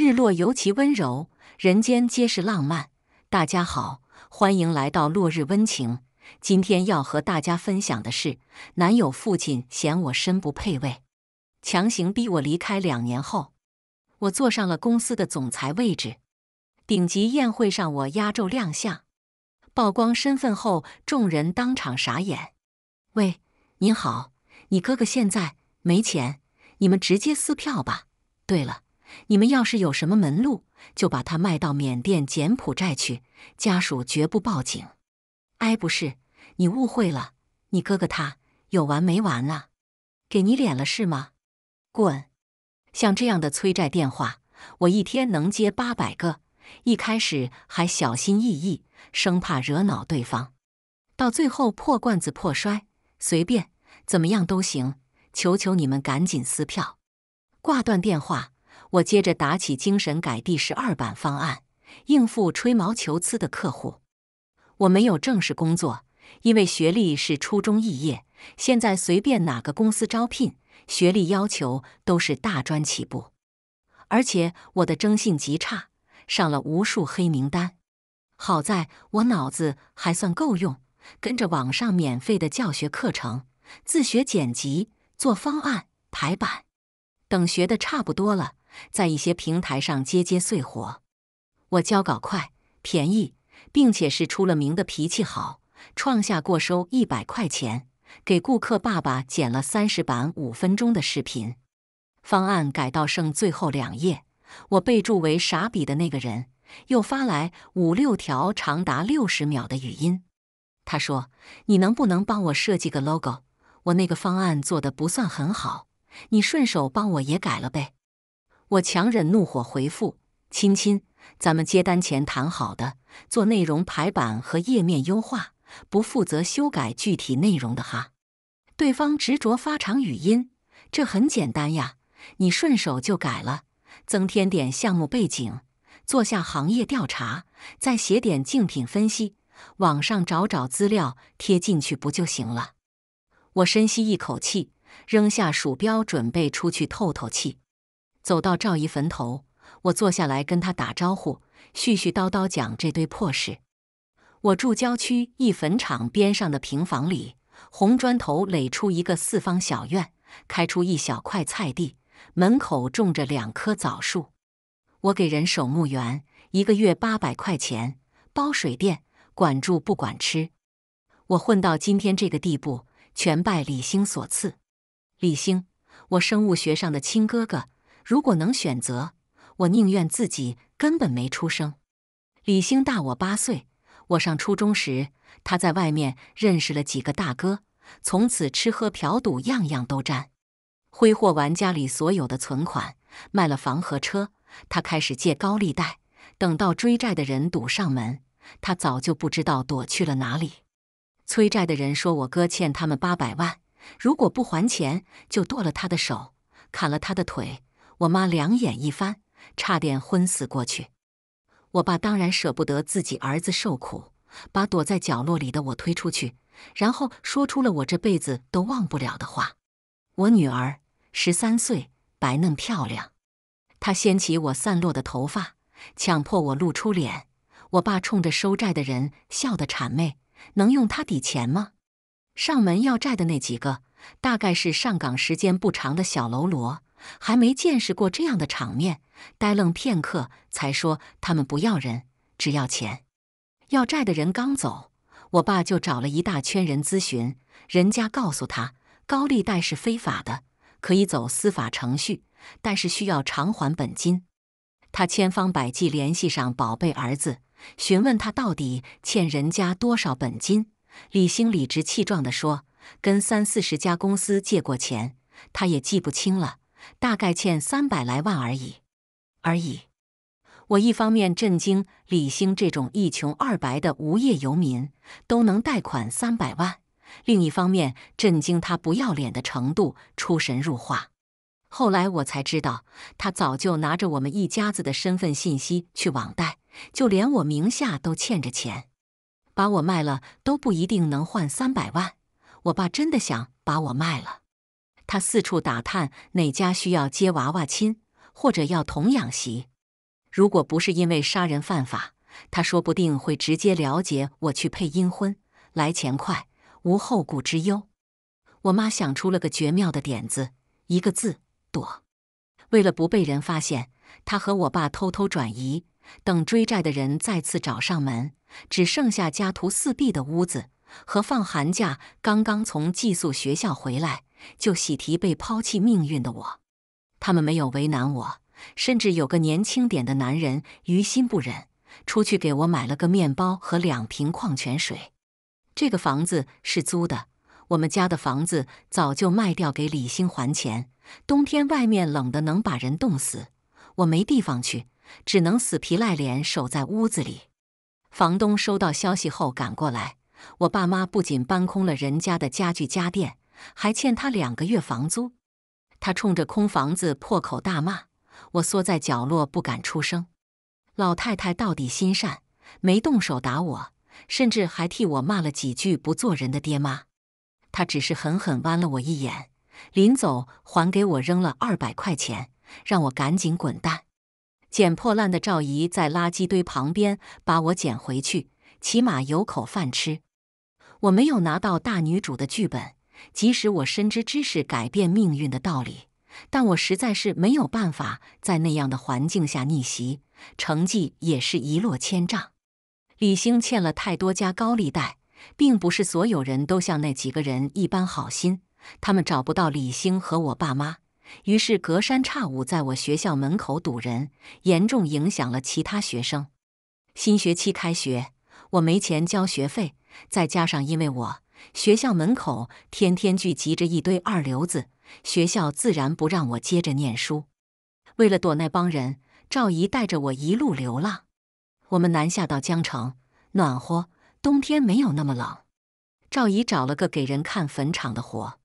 日落尤其温柔，人间皆是浪漫。大家好，欢迎来到落日温情。今天要和大家分享的是，男友父亲嫌我身不配位，强行逼我离开。两年后，我坐上了公司的总裁位置。顶级宴会上，我压轴亮相，曝光身份后，众人当场傻眼。喂，您好，你哥哥现在没钱，你们直接撕票吧。对了。你们要是有什么门路，就把他卖到缅甸、柬埔寨去，家属绝不报警。哎，不是，你误会了，你哥哥他有完没完啊？给你脸了是吗？滚！像这样的催债电话，我一天能接八百个。一开始还小心翼翼，生怕惹恼对方，到最后破罐子破摔，随便怎么样都行。求求你们赶紧撕票，挂断电话。我接着打起精神改第十二版方案，应付吹毛求疵的客户。我没有正式工作，因为学历是初中肄业。现在随便哪个公司招聘，学历要求都是大专起步，而且我的征信极差，上了无数黑名单。好在我脑子还算够用，跟着网上免费的教学课程自学剪辑、做方案、排版等，学的差不多了。在一些平台上接接碎活，我交稿快、便宜，并且是出了名的脾气好，创下过收一百块钱给顾客爸爸剪了三十版五分钟的视频，方案改到剩最后两页，我备注为“傻比”的那个人又发来五六条长达六十秒的语音，他说：“你能不能帮我设计个 logo？我那个方案做的不算很好，你顺手帮我也改了呗。”我强忍怒火回复：“亲亲，咱们接单前谈好的，做内容排版和页面优化，不负责修改具体内容的哈。”对方执着发长语音：“这很简单呀，你顺手就改了，增添点项目背景，做下行业调查，再写点竞品分析，网上找找资料贴进去不就行了？”我深吸一口气，扔下鼠标，准备出去透透气。走到赵姨坟头，我坐下来跟他打招呼，絮絮叨叨讲这堆破事。我住郊区一坟场边上的平房里，红砖头垒出一个四方小院，开出一小块菜地，门口种着两棵枣树。我给人守墓园，一个月八百块钱，包水电，管住不管吃。我混到今天这个地步，全拜李兴所赐。李兴，我生物学上的亲哥哥。如果能选择，我宁愿自己根本没出生。李兴大我八岁，我上初中时，他在外面认识了几个大哥，从此吃喝嫖赌样样都沾，挥霍完家里所有的存款，卖了房和车，他开始借高利贷。等到追债的人堵上门，他早就不知道躲去了哪里。催债的人说我哥欠他们八百万，如果不还钱，就剁了他的手，砍了他的腿。我妈两眼一翻，差点昏死过去。我爸当然舍不得自己儿子受苦，把躲在角落里的我推出去，然后说出了我这辈子都忘不了的话：“我女儿十三岁，白嫩漂亮。”他掀起我散落的头发，强迫我露出脸。我爸冲着收债的人笑得谄媚：“能用他抵钱吗？”上门要债的那几个，大概是上岗时间不长的小喽啰。还没见识过这样的场面，呆愣片刻，才说他们不要人，只要钱。要债的人刚走，我爸就找了一大圈人咨询，人家告诉他，高利贷是非法的，可以走司法程序，但是需要偿还本金。他千方百计联系上宝贝儿子，询问他到底欠人家多少本金。李兴理直气壮地说：“跟三四十家公司借过钱，他也记不清了。”大概欠三百来万而已，而已。我一方面震惊李兴这种一穷二白的无业游民都能贷款三百万，另一方面震惊他不要脸的程度出神入化。后来我才知道，他早就拿着我们一家子的身份信息去网贷，就连我名下都欠着钱，把我卖了都不一定能换三百万。我爸真的想把我卖了。他四处打探哪家需要接娃娃亲，或者要童养媳。如果不是因为杀人犯法，他说不定会直接了解我去配阴婚，来钱快，无后顾之忧。我妈想出了个绝妙的点子，一个字：躲。为了不被人发现，她和我爸偷偷转移。等追债的人再次找上门，只剩下家徒四壁的屋子。和放寒假刚刚从寄宿学校回来就喜提被抛弃命运的我，他们没有为难我，甚至有个年轻点的男人于心不忍，出去给我买了个面包和两瓶矿泉水。这个房子是租的，我们家的房子早就卖掉给李兴还钱。冬天外面冷得能把人冻死，我没地方去，只能死皮赖脸守在屋子里。房东收到消息后赶过来。我爸妈不仅搬空了人家的家具家电，还欠他两个月房租。他冲着空房子破口大骂，我缩在角落不敢出声。老太太到底心善，没动手打我，甚至还替我骂了几句不做人的爹妈。她只是狠狠剜了我一眼，临走还给我扔了二百块钱，让我赶紧滚蛋。捡破烂的赵姨在垃圾堆旁边把我捡回去，起码有口饭吃。我没有拿到大女主的剧本，即使我深知知识改变命运的道理，但我实在是没有办法在那样的环境下逆袭，成绩也是一落千丈。李星欠了太多家高利贷，并不是所有人都像那几个人一般好心，他们找不到李星和我爸妈，于是隔三差五在我学校门口堵人，严重影响了其他学生。新学期开学，我没钱交学费。再加上，因为我学校门口天天聚集着一堆二流子，学校自然不让我接着念书。为了躲那帮人，赵姨带着我一路流浪。我们南下到江城，暖和，冬天没有那么冷。赵姨找了个给人看坟场的活，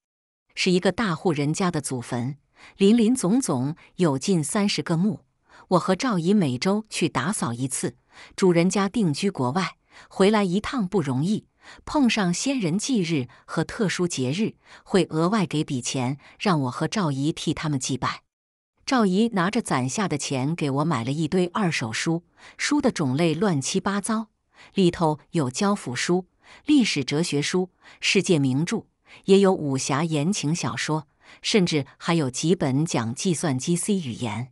是一个大户人家的祖坟，林林总总有近三十个墓。我和赵姨每周去打扫一次。主人家定居国外。回来一趟不容易，碰上先人祭日和特殊节日，会额外给笔钱让我和赵姨替他们祭拜。赵姨拿着攒下的钱给我买了一堆二手书，书的种类乱七八糟，里头有教辅书、历史哲学书、世界名著，也有武侠言情小说，甚至还有几本讲计算机 C 语言。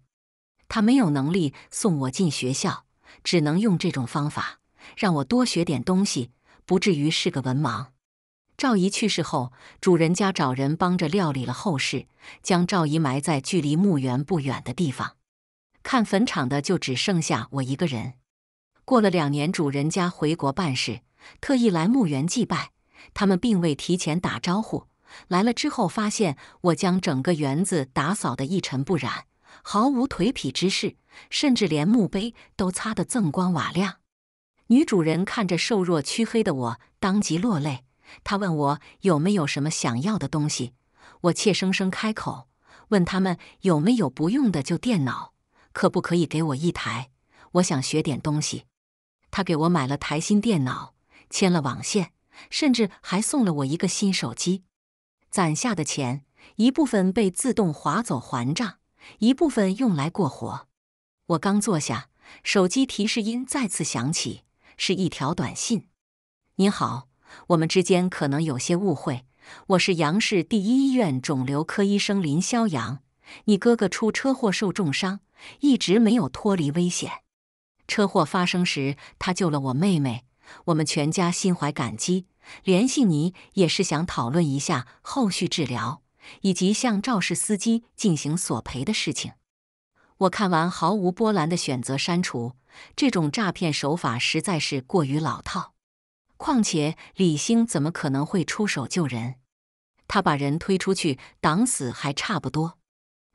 他没有能力送我进学校，只能用这种方法。让我多学点东西，不至于是个文盲。赵姨去世后，主人家找人帮着料理了后事，将赵姨埋在距离墓园不远的地方。看坟场的就只剩下我一个人。过了两年，主人家回国办事，特意来墓园祭拜。他们并未提前打招呼，来了之后发现我将整个园子打扫得一尘不染，毫无颓痞之势，甚至连墓碑都擦得锃光瓦亮。女主人看着瘦弱黢黑的我，当即落泪。她问我有没有什么想要的东西，我怯生生开口问他们有没有不用的旧电脑，可不可以给我一台？我想学点东西。他给我买了台新电脑，牵了网线，甚至还送了我一个新手机。攒下的钱，一部分被自动划走还账，一部分用来过活。我刚坐下，手机提示音再次响起。是一条短信。您好，我们之间可能有些误会。我是杨氏第一医院肿瘤科医生林肖阳，你哥哥出车祸受重伤，一直没有脱离危险。车祸发生时，他救了我妹妹，我们全家心怀感激。联系你也是想讨论一下后续治疗，以及向肇事司机进行索赔的事情。我看完毫无波澜的选择删除，这种诈骗手法实在是过于老套。况且李兴怎么可能会出手救人？他把人推出去挡死还差不多。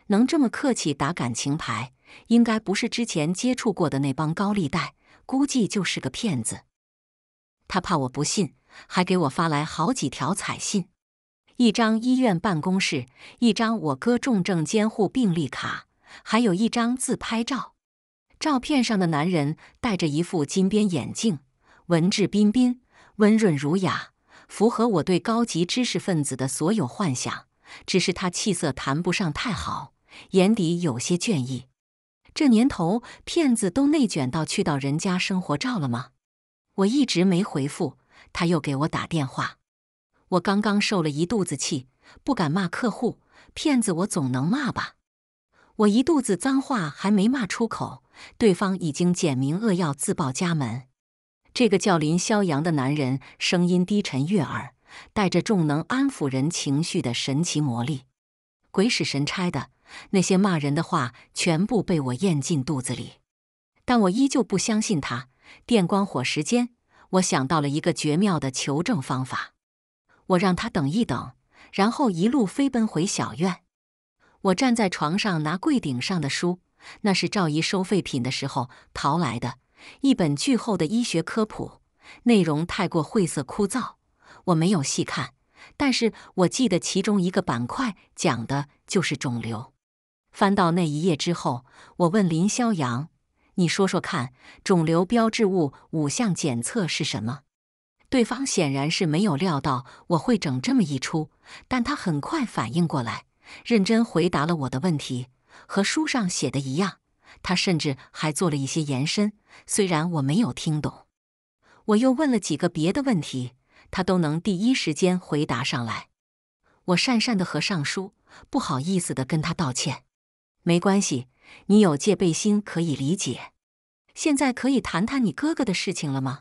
能这么客气打感情牌，应该不是之前接触过的那帮高利贷，估计就是个骗子。他怕我不信，还给我发来好几条彩信：一张医院办公室，一张我哥重症监护病历卡。还有一张自拍照，照片上的男人戴着一副金边眼镜，文质彬彬，温润儒雅，符合我对高级知识分子的所有幻想。只是他气色谈不上太好，眼底有些倦意。这年头，骗子都内卷到去到人家生活照了吗？我一直没回复，他又给我打电话。我刚刚受了一肚子气，不敢骂客户，骗子我总能骂吧。我一肚子脏话还没骂出口，对方已经简明扼要自报家门。这个叫林萧阳的男人声音低沉悦耳，带着重能安抚人情绪的神奇魔力。鬼使神差的，那些骂人的话全部被我咽进肚子里，但我依旧不相信他。电光火石间，我想到了一个绝妙的求证方法。我让他等一等，然后一路飞奔回小院。我站在床上拿柜顶上的书，那是赵姨收废品的时候淘来的，一本巨厚的医学科普，内容太过晦涩枯燥，我没有细看，但是我记得其中一个板块讲的就是肿瘤。翻到那一页之后，我问林萧阳：“你说说看，肿瘤标志物五项检测是什么？”对方显然是没有料到我会整这么一出，但他很快反应过来。认真回答了我的问题，和书上写的一样。他甚至还做了一些延伸，虽然我没有听懂。我又问了几个别的问题，他都能第一时间回答上来。我讪讪的合上书，不好意思的跟他道歉。没关系，你有戒备心可以理解。现在可以谈谈你哥哥的事情了吗？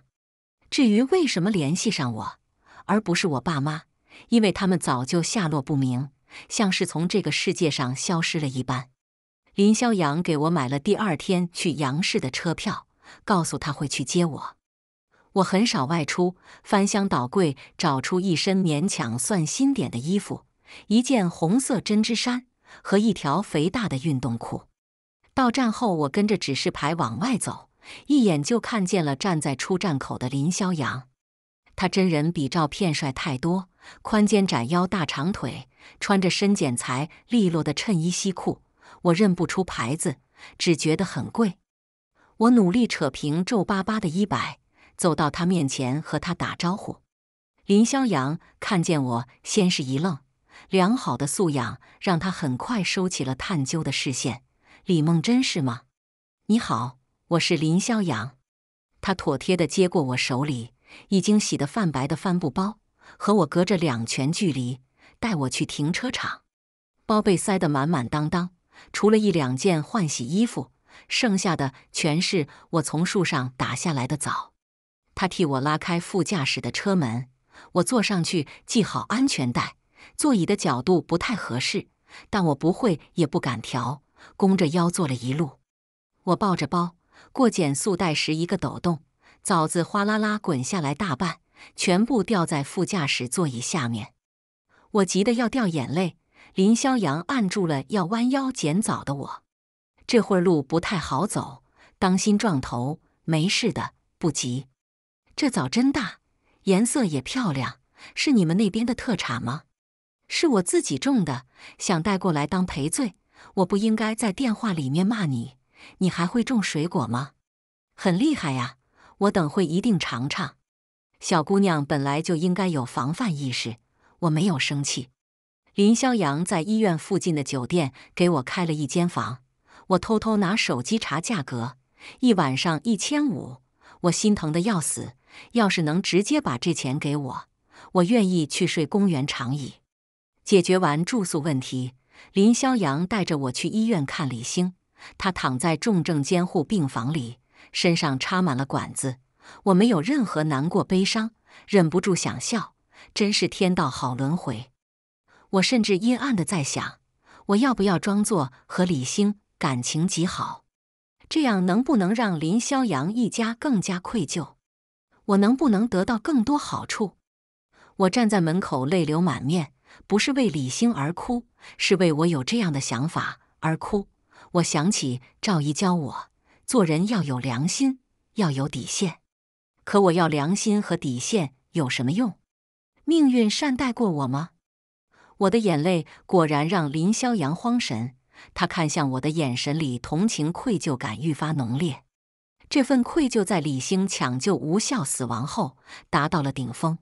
至于为什么联系上我而不是我爸妈，因为他们早就下落不明。像是从这个世界上消失了一般，林萧阳给我买了第二天去杨氏的车票，告诉他会去接我。我很少外出，翻箱倒柜找出一身勉强算新点的衣服，一件红色针织衫和一条肥大的运动裤。到站后，我跟着指示牌往外走，一眼就看见了站在出站口的林萧阳。他真人比照片帅太多，宽肩窄腰，大长腿。穿着深剪裁利落的衬衣西裤，我认不出牌子，只觉得很贵。我努力扯平皱巴巴的衣摆，走到他面前和他打招呼。林萧阳看见我，先是一愣，良好的素养让他很快收起了探究的视线。李梦真是吗？你好，我是林萧阳。他妥帖地接过我手里已经洗得泛白的帆布包，和我隔着两拳距离。带我去停车场，包被塞得满满当当，除了一两件换洗衣服，剩下的全是我从树上打下来的枣。他替我拉开副驾驶的车门，我坐上去，系好安全带。座椅的角度不太合适，但我不会也不敢调，弓着腰坐了一路。我抱着包过减速带时，一个抖动，枣子哗啦啦滚下来，大半全部掉在副驾驶座椅下面。我急得要掉眼泪，林萧阳按住了要弯腰捡枣的我。这会儿路不太好走，当心撞头，没事的，不急。这枣真大，颜色也漂亮，是你们那边的特产吗？是我自己种的，想带过来当赔罪。我不应该在电话里面骂你。你还会种水果吗？很厉害呀，我等会一定尝尝。小姑娘本来就应该有防范意识。我没有生气。林肖阳在医院附近的酒店给我开了一间房，我偷偷拿手机查价格，一晚上一千五，我心疼的要死。要是能直接把这钱给我，我愿意去睡公园长椅。解决完住宿问题，林肖阳带着我去医院看李星，他躺在重症监护病房里，身上插满了管子。我没有任何难过悲伤，忍不住想笑。真是天道好轮回，我甚至阴暗的在想，我要不要装作和李星感情极好，这样能不能让林萧阳一家更加愧疚？我能不能得到更多好处？我站在门口泪流满面，不是为李星而哭，是为我有这样的想法而哭。我想起赵姨教我做人要有良心，要有底线，可我要良心和底线有什么用？命运善待过我吗？我的眼泪果然让林萧阳慌神，他看向我的眼神里同情、愧疚感愈发浓烈。这份愧疚在李星抢救无效死亡后达到了顶峰。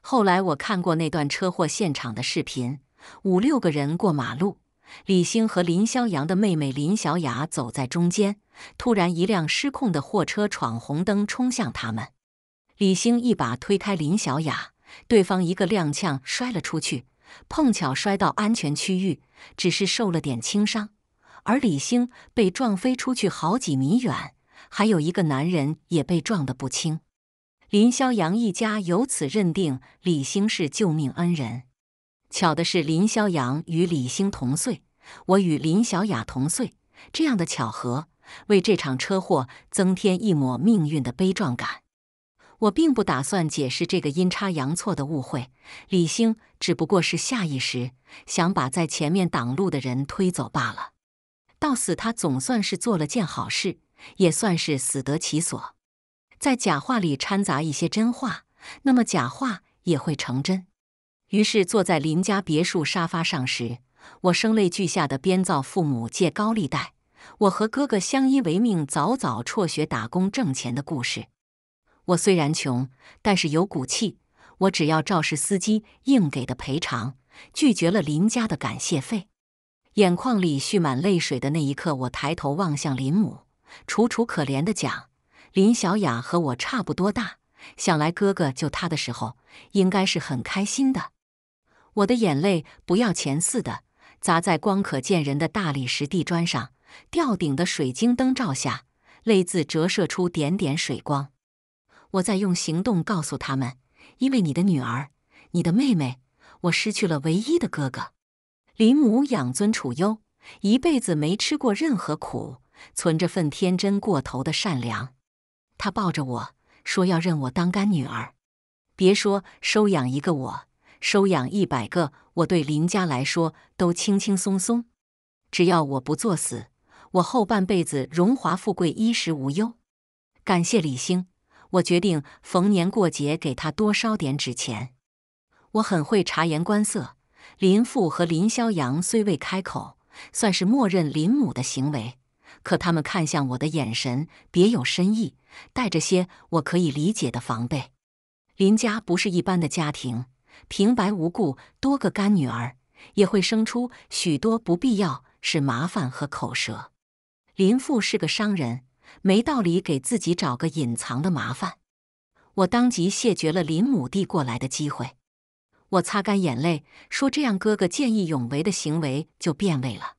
后来我看过那段车祸现场的视频，五六个人过马路，李星和林萧阳的妹妹林小雅走在中间，突然一辆失控的货车闯红灯冲向他们，李星一把推开林小雅。对方一个踉跄，摔了出去，碰巧摔到安全区域，只是受了点轻伤。而李兴被撞飞出去好几米远，还有一个男人也被撞得不轻。林萧阳一家由此认定李兴是救命恩人。巧的是，林萧阳与李兴同岁，我与林小雅同岁，这样的巧合为这场车祸增添一抹命运的悲壮感。我并不打算解释这个阴差阳错的误会。李兴只不过是下意识想把在前面挡路的人推走罢了。到死，他总算是做了件好事，也算是死得其所。在假话里掺杂一些真话，那么假话也会成真。于是，坐在林家别墅沙发上时，我声泪俱下的编造父母借高利贷，我和哥哥相依为命，早早辍学打工挣钱的故事。我虽然穷，但是有骨气。我只要肇事司机硬给的赔偿，拒绝了林家的感谢费。眼眶里蓄满泪水的那一刻，我抬头望向林母，楚楚可怜地讲：“林小雅和我差不多大，想来哥哥救她的时候，应该是很开心的。”我的眼泪不要钱似的砸在光可见人的大理石地砖上，吊顶的水晶灯照下，泪渍折射出点点水光。我在用行动告诉他们，因为你的女儿，你的妹妹，我失去了唯一的哥哥。林母养尊处优，一辈子没吃过任何苦，存着份天真过头的善良。他抱着我说要认我当干女儿，别说收养一个我，收养一百个我对林家来说都轻轻松松。只要我不作死，我后半辈子荣华富贵，衣食无忧。感谢李星。我决定逢年过节给他多烧点纸钱。我很会察言观色，林父和林萧阳虽未开口，算是默认林母的行为，可他们看向我的眼神别有深意，带着些我可以理解的防备。林家不是一般的家庭，平白无故多个干女儿，也会生出许多不必要是麻烦和口舌。林父是个商人。没道理，给自己找个隐藏的麻烦。我当即谢绝了林母递过来的机会。我擦干眼泪说：“这样，哥哥见义勇为的行为就变味了。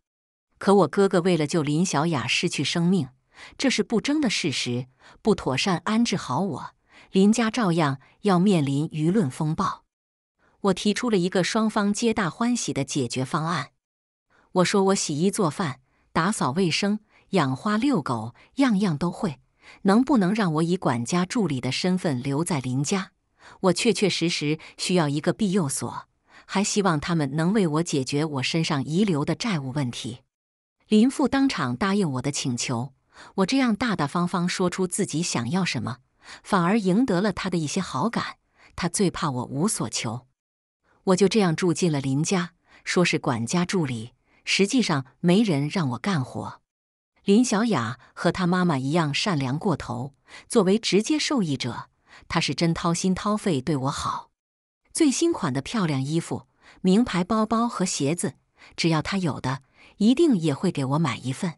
可我哥哥为了救林小雅失去生命，这是不争的事实。不妥善安置好我，林家照样要面临舆论风暴。”我提出了一个双方皆大欢喜的解决方案。我说：“我洗衣做饭，打扫卫生。”养花遛狗，样样都会。能不能让我以管家助理的身份留在林家？我确确实实需要一个庇佑所，还希望他们能为我解决我身上遗留的债务问题。林父当场答应我的请求。我这样大大方方说出自己想要什么，反而赢得了他的一些好感。他最怕我无所求。我就这样住进了林家，说是管家助理，实际上没人让我干活。林小雅和她妈妈一样善良过头。作为直接受益者，她是真掏心掏肺对我好。最新款的漂亮衣服、名牌包包和鞋子，只要她有的，一定也会给我买一份。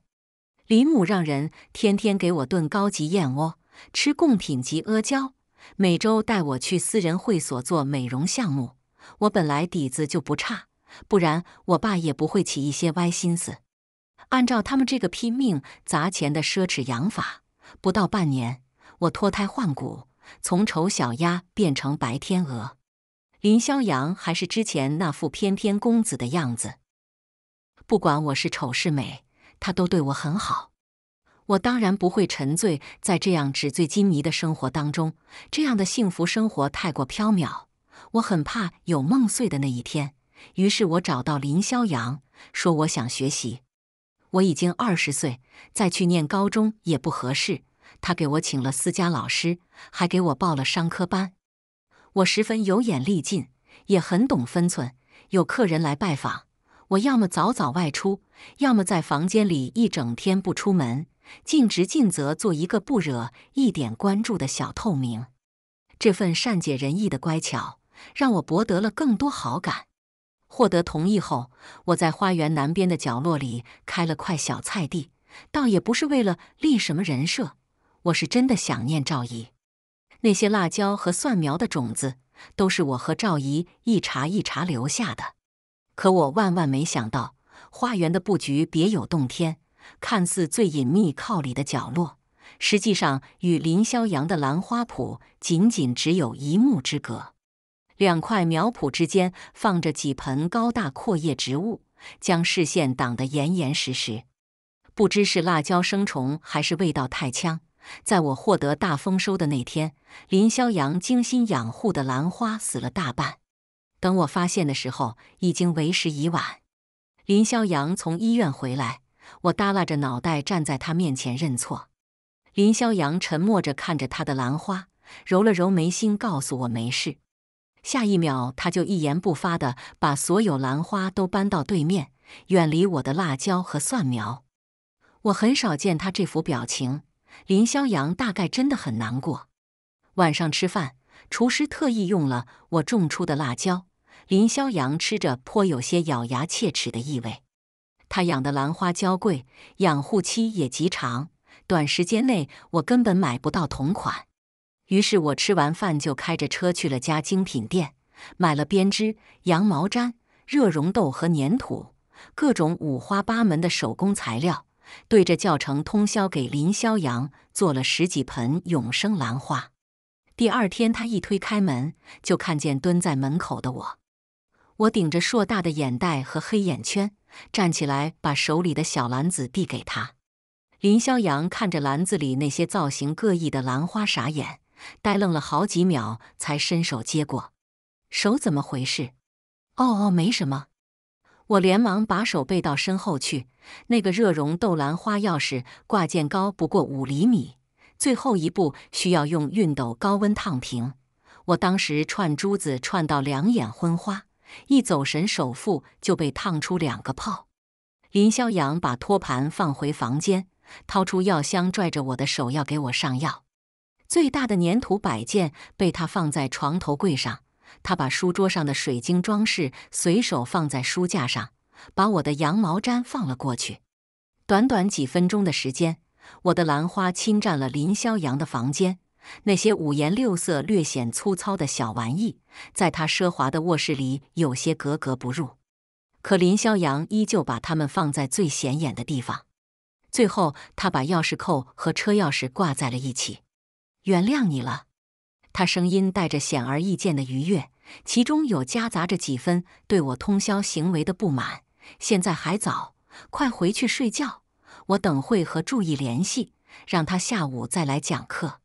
林母让人天天给我炖高级燕窝，吃贡品级阿胶，每周带我去私人会所做美容项目。我本来底子就不差，不然我爸也不会起一些歪心思。按照他们这个拼命砸钱的奢侈养法，不到半年，我脱胎换骨，从丑小鸭变成白天鹅。林萧阳还是之前那副翩翩公子的样子，不管我是丑是美，他都对我很好。我当然不会沉醉在这样纸醉金迷的生活当中，这样的幸福生活太过缥缈，我很怕有梦碎的那一天。于是我找到林萧阳，说我想学习。我已经二十岁，再去念高中也不合适。他给我请了私家老师，还给我报了商科班。我十分有眼力劲，也很懂分寸。有客人来拜访，我要么早早外出，要么在房间里一整天不出门，尽职尽责做一个不惹一点关注的小透明。这份善解人意的乖巧，让我博得了更多好感。获得同意后，我在花园南边的角落里开了块小菜地，倒也不是为了立什么人设，我是真的想念赵姨。那些辣椒和蒜苗的种子，都是我和赵姨一茬一茬留下的。可我万万没想到，花园的布局别有洞天，看似最隐秘靠里的角落，实际上与林萧阳的兰花圃仅仅只有一木之隔。两块苗圃之间放着几盆高大阔叶植物，将视线挡得严严实实。不知是辣椒生虫，还是味道太呛，在我获得大丰收的那天，林萧阳精心养护的兰花死了大半。等我发现的时候，已经为时已晚。林萧阳从医院回来，我耷拉着脑袋站在他面前认错。林萧阳沉默着看着他的兰花，揉了揉眉心，告诉我没事。下一秒，他就一言不发地把所有兰花都搬到对面，远离我的辣椒和蒜苗。我很少见他这副表情，林萧阳大概真的很难过。晚上吃饭，厨师特意用了我种出的辣椒，林萧阳吃着颇有些咬牙切齿的意味。他养的兰花娇贵，养护期也极长，短时间内我根本买不到同款。于是我吃完饭就开着车去了家精品店，买了编织、羊毛毡、热熔豆和粘土，各种五花八门的手工材料。对着教程通宵给林萧阳做了十几盆永生兰花。第二天，他一推开门就看见蹲在门口的我。我顶着硕大的眼袋和黑眼圈站起来，把手里的小篮子递给他。林萧阳看着篮子里那些造型各异的兰花，傻眼。呆愣了好几秒，才伸手接过。手怎么回事？哦哦，没什么。我连忙把手背到身后去。那个热熔豆兰花钥匙挂件高不过五厘米，最后一步需要用熨斗高温烫平。我当时串珠子串到两眼昏花，一走神，手腹就被烫出两个泡。林萧阳把托盘放回房间，掏出药箱，拽着我的手要给我上药。最大的粘土摆件被他放在床头柜上，他把书桌上的水晶装饰随手放在书架上，把我的羊毛毡放了过去。短短几分钟的时间，我的兰花侵占了林萧阳的房间。那些五颜六色、略显粗糙的小玩意，在他奢华的卧室里有些格格不入。可林萧阳依旧把它们放在最显眼的地方。最后，他把钥匙扣和车钥匙挂在了一起。原谅你了，他声音带着显而易见的愉悦，其中有夹杂着几分对我通宵行为的不满。现在还早，快回去睡觉。我等会和注意联系，让他下午再来讲课。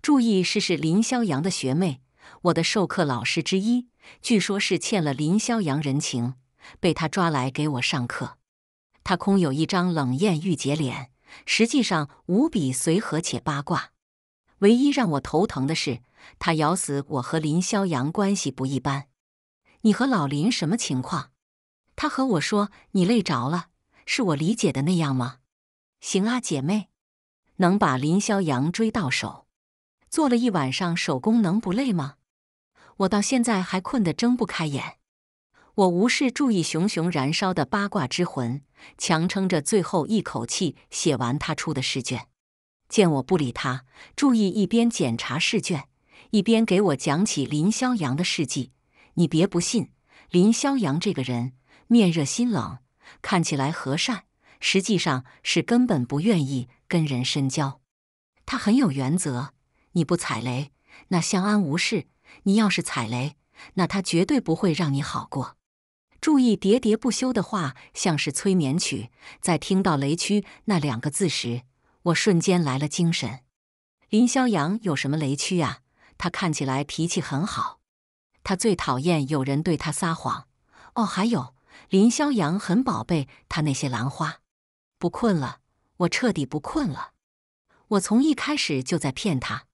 注意是是林萧阳的学妹，我的授课老师之一。据说是欠了林萧阳人情，被他抓来给我上课。他空有一张冷艳玉洁脸，实际上无比随和且八卦。唯一让我头疼的是，他咬死我和林萧阳关系不一般。你和老林什么情况？他和我说你累着了，是我理解的那样吗？行啊，姐妹，能把林萧阳追到手？做了一晚上手工，能不累吗？我到现在还困得睁不开眼。我无视注意熊熊燃烧的八卦之魂，强撑着最后一口气写完他出的试卷。见我不理他，注意一边检查试卷，一边给我讲起林萧阳的事迹。你别不信，林萧阳这个人面热心冷，看起来和善，实际上是根本不愿意跟人深交。他很有原则，你不踩雷，那相安无事；你要是踩雷，那他绝对不会让你好过。注意，喋喋不休的话像是催眠曲，在听到“雷区”那两个字时。我瞬间来了精神。林萧阳有什么雷区啊？他看起来脾气很好。他最讨厌有人对他撒谎。哦，还有，林萧阳很宝贝他那些兰花。不困了，我彻底不困了。我从一开始就在骗他。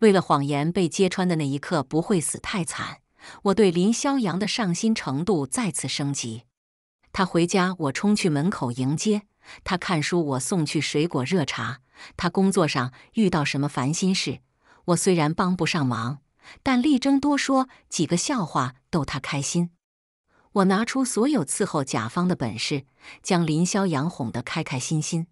为了谎言被揭穿的那一刻不会死太惨，我对林萧阳的上心程度再次升级。他回家，我冲去门口迎接。他看书，我送去水果、热茶；他工作上遇到什么烦心事，我虽然帮不上忙，但力争多说几个笑话逗他开心。我拿出所有伺候甲方的本事，将林萧阳哄得开开心心。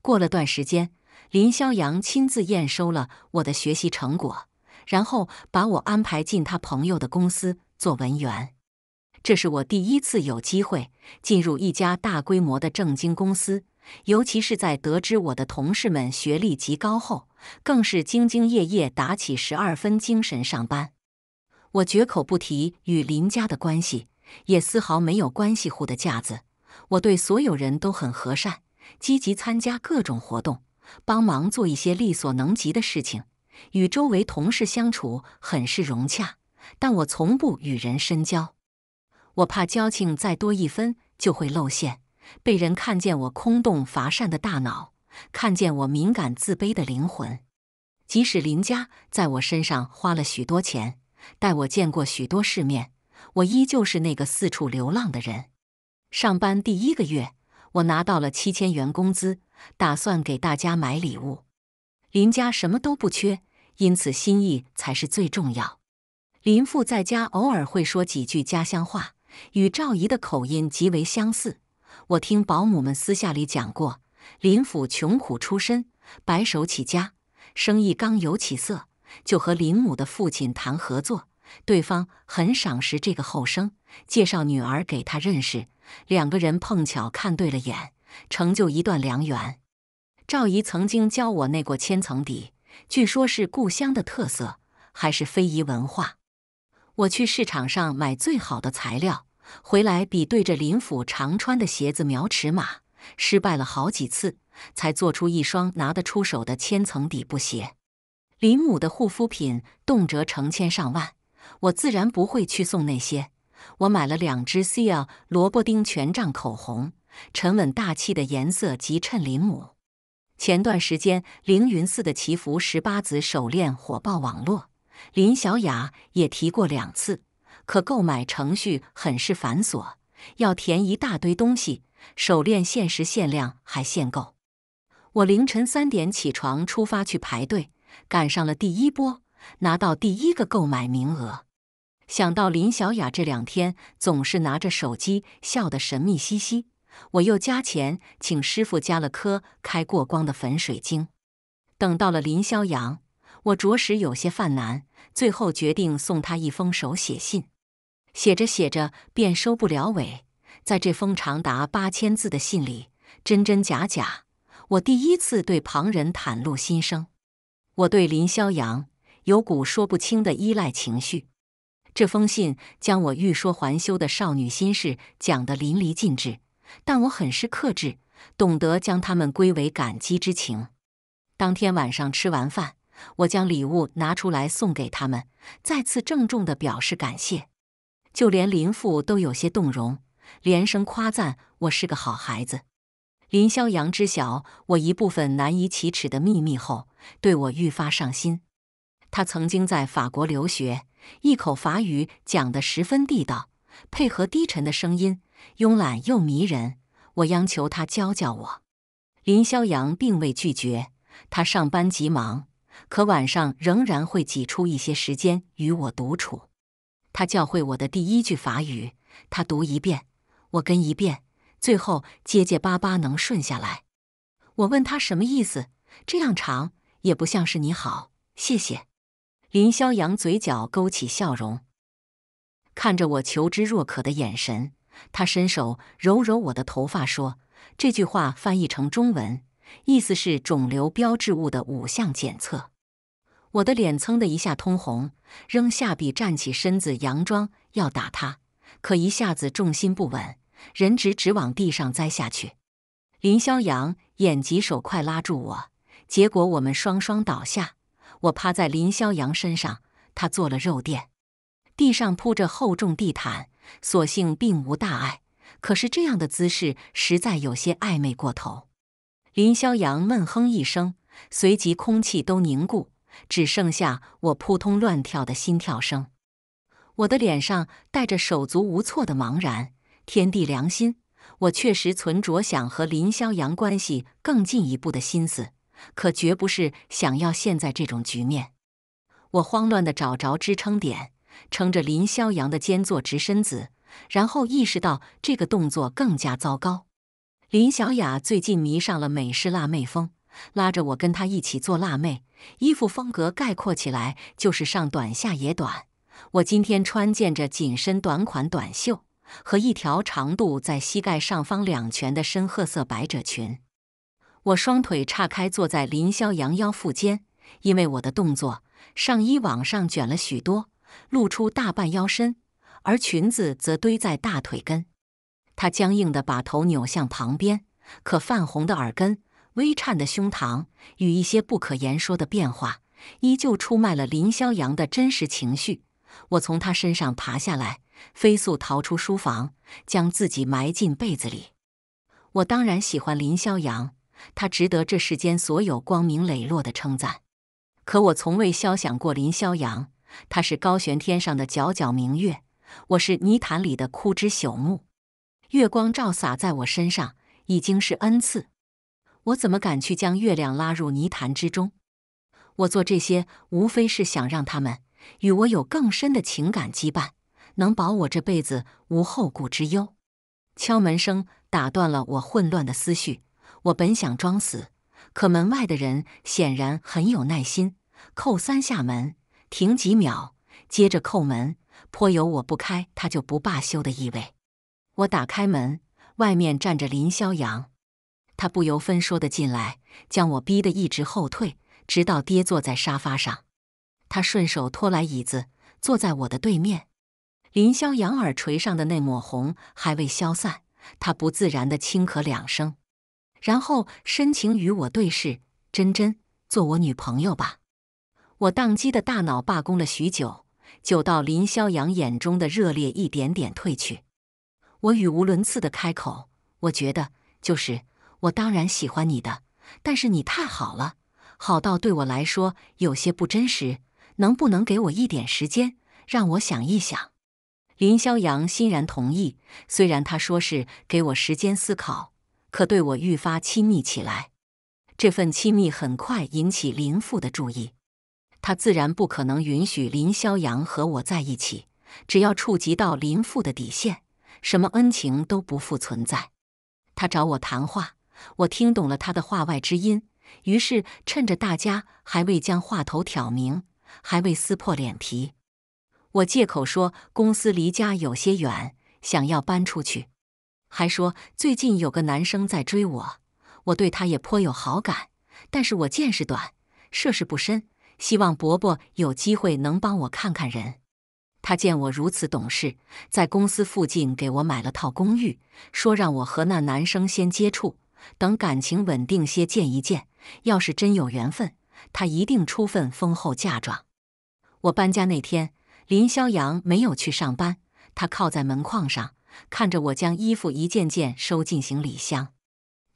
过了段时间，林萧阳亲自验收了我的学习成果，然后把我安排进他朋友的公司做文员。这是我第一次有机会进入一家大规模的正经公司，尤其是在得知我的同事们学历极高后，更是兢兢业业，打起十二分精神上班。我绝口不提与林家的关系，也丝毫没有关系户的架子。我对所有人都很和善，积极参加各种活动，帮忙做一些力所能及的事情，与周围同事相处很是融洽。但我从不与人深交。我怕交情再多一分就会露馅，被人看见我空洞乏善的大脑，看见我敏感自卑的灵魂。即使林家在我身上花了许多钱，带我见过许多世面，我依旧是那个四处流浪的人。上班第一个月，我拿到了七千元工资，打算给大家买礼物。林家什么都不缺，因此心意才是最重要。林父在家偶尔会说几句家乡话。与赵姨的口音极为相似。我听保姆们私下里讲过，林府穷苦出身，白手起家，生意刚有起色，就和林母的父亲谈合作。对方很赏识这个后生，介绍女儿给他认识，两个人碰巧看对了眼，成就一段良缘。赵姨曾经教我那过千层底，据说是故乡的特色，还是非遗文化。我去市场上买最好的材料，回来比对着林府常穿的鞋子描尺码，失败了好几次，才做出一双拿得出手的千层底布鞋。林母的护肤品动辄成千上万，我自然不会去送那些。我买了两只 C L 萝卜丁权杖口红，沉稳大气的颜色极衬林母。前段时间，凌云寺的祈福十八子手链火爆网络。林小雅也提过两次，可购买程序很是繁琐，要填一大堆东西，手链限时限量还限购。我凌晨三点起床出发去排队，赶上了第一波，拿到第一个购买名额。想到林小雅这两天总是拿着手机笑得神秘兮兮，我又加钱请师傅加了颗开过光的粉水晶。等到了林萧阳。我着实有些犯难，最后决定送他一封手写信。写着写着便收不了尾，在这封长达八千字的信里，真真假假，我第一次对旁人袒露心声。我对林萧阳有股说不清的依赖情绪。这封信将我欲说还休的少女心事讲得淋漓尽致，但我很是克制，懂得将他们归为感激之情。当天晚上吃完饭。我将礼物拿出来送给他们，再次郑重地表示感谢。就连林父都有些动容，连声夸赞我是个好孩子。林萧阳知晓我一部分难以启齿的秘密后，对我愈发上心。他曾经在法国留学，一口法语讲得十分地道，配合低沉的声音，慵懒又迷人。我央求他教教我，林萧阳并未拒绝。他上班极忙。可晚上仍然会挤出一些时间与我独处。他教会我的第一句法语，他读一遍，我跟一遍，最后结结巴巴能顺下来。我问他什么意思，这样长也不像是你好，谢谢。林萧阳嘴角勾起笑容，看着我求知若渴的眼神，他伸手揉揉我的头发，说：“这句话翻译成中文，意思是肿瘤标志物的五项检测。”我的脸蹭的一下通红，扔下笔，站起身子，佯装要打他，可一下子重心不稳，人直直往地上栽下去。林萧阳眼疾手快拉住我，结果我们双双倒下。我趴在林萧阳身上，他做了肉垫，地上铺着厚重地毯，所幸并无大碍。可是这样的姿势实在有些暧昧过头。林萧阳闷哼一声，随即空气都凝固。只剩下我扑通乱跳的心跳声，我的脸上带着手足无措的茫然。天地良心，我确实存着想和林萧阳关系更进一步的心思，可绝不是想要现在这种局面。我慌乱地找着支撑点，撑着林萧阳的肩坐直身子，然后意识到这个动作更加糟糕。林小雅最近迷上了美式辣妹风。拉着我跟他一起做辣妹，衣服风格概括起来就是上短下也短。我今天穿见着紧身短款短袖和一条长度在膝盖上方两拳的深褐色百褶裙。我双腿岔开坐在林萧阳腰腹间，因为我的动作，上衣往上卷了许多，露出大半腰身，而裙子则堆在大腿根。他僵硬地把头扭向旁边，可泛红的耳根。微颤的胸膛与一些不可言说的变化，依旧出卖了林萧阳的真实情绪。我从他身上爬下来，飞速逃出书房，将自己埋进被子里。我当然喜欢林萧阳，他值得这世间所有光明磊落的称赞。可我从未肖想过林萧阳，他是高悬天上的皎皎明月，我是泥潭里的枯枝朽木。月光照洒在我身上，已经是恩赐。我怎么敢去将月亮拉入泥潭之中？我做这些无非是想让他们与我有更深的情感羁绊，能保我这辈子无后顾之忧。敲门声打断了我混乱的思绪。我本想装死，可门外的人显然很有耐心，扣三下门，停几秒，接着扣门，颇有我不开他就不罢休的意味。我打开门，外面站着林萧阳。他不由分说的进来，将我逼得一直后退，直到跌坐在沙发上。他顺手拖来椅子，坐在我的对面。林萧阳耳垂上的那抹红还未消散，他不自然的轻咳两声，然后深情与我对视：“真真，做我女朋友吧。”我宕机的大脑罢工了许久，久到林萧阳眼中的热烈一点点褪去。我语无伦次的开口：“我觉得就是。”我当然喜欢你的，但是你太好了，好到对我来说有些不真实。能不能给我一点时间，让我想一想？林萧阳欣然同意。虽然他说是给我时间思考，可对我愈发亲密起来。这份亲密很快引起林父的注意。他自然不可能允许林萧阳和我在一起。只要触及到林父的底线，什么恩情都不复存在。他找我谈话。我听懂了他的话外之音，于是趁着大家还未将话头挑明，还未撕破脸皮，我借口说公司离家有些远，想要搬出去，还说最近有个男生在追我，我对他也颇有好感，但是我见识短，涉世不深，希望伯伯有机会能帮我看看人。他见我如此懂事，在公司附近给我买了套公寓，说让我和那男生先接触。等感情稳定些，见一见。要是真有缘分，他一定出份丰厚嫁妆。我搬家那天，林萧阳没有去上班，他靠在门框上，看着我将衣服一件件收进行李箱。